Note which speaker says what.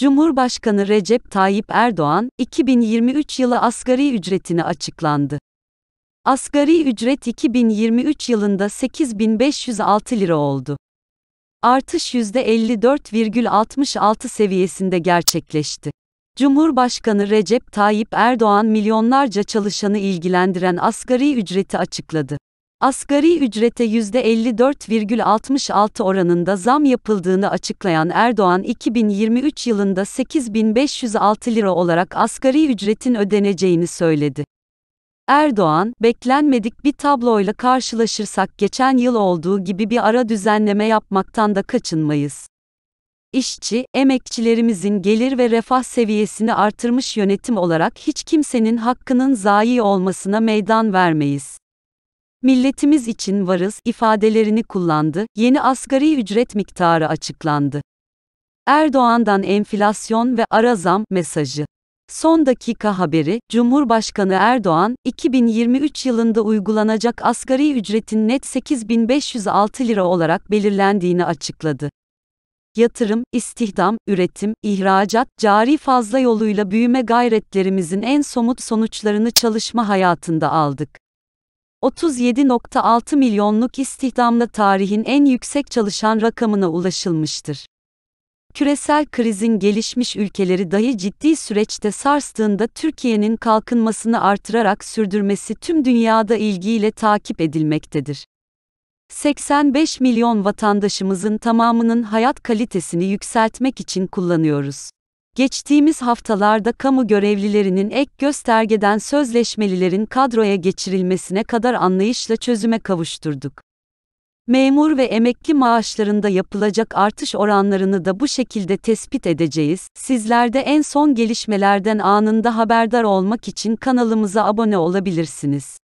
Speaker 1: Cumhurbaşkanı Recep Tayyip Erdoğan, 2023 yılı asgari ücretini açıklandı. Asgari ücret 2023 yılında 8506 lira oldu. Artış %54,66 seviyesinde gerçekleşti. Cumhurbaşkanı Recep Tayyip Erdoğan milyonlarca çalışanı ilgilendiren asgari ücreti açıkladı. Asgari ücrete %54,66 oranında zam yapıldığını açıklayan Erdoğan 2023 yılında 8506 lira olarak asgari ücretin ödeneceğini söyledi. Erdoğan, beklenmedik bir tabloyla karşılaşırsak geçen yıl olduğu gibi bir ara düzenleme yapmaktan da kaçınmayız. İşçi, emekçilerimizin gelir ve refah seviyesini artırmış yönetim olarak hiç kimsenin hakkının zayi olmasına meydan vermeyiz milletimiz için varız ifadelerini kullandı, yeni asgari ücret miktarı açıklandı. Erdoğan'dan enflasyon ve ara zam mesajı. Son dakika haberi, Cumhurbaşkanı Erdoğan, 2023 yılında uygulanacak asgari ücretin net 8506 lira olarak belirlendiğini açıkladı. Yatırım, istihdam, üretim, ihracat, cari fazla yoluyla büyüme gayretlerimizin en somut sonuçlarını çalışma hayatında aldık. 37.6 milyonluk istihdamla tarihin en yüksek çalışan rakamına ulaşılmıştır. Küresel krizin gelişmiş ülkeleri dahi ciddi süreçte sarstığında Türkiye'nin kalkınmasını artırarak sürdürmesi tüm dünyada ilgiyle takip edilmektedir. 85 milyon vatandaşımızın tamamının hayat kalitesini yükseltmek için kullanıyoruz. Geçtiğimiz haftalarda kamu görevlilerinin ek göstergeden sözleşmelilerin kadroya geçirilmesine kadar anlayışla çözüme kavuşturduk. Memur ve emekli maaşlarında yapılacak artış oranlarını da bu şekilde tespit edeceğiz. Sizlerde en son gelişmelerden anında haberdar olmak için kanalımıza abone olabilirsiniz.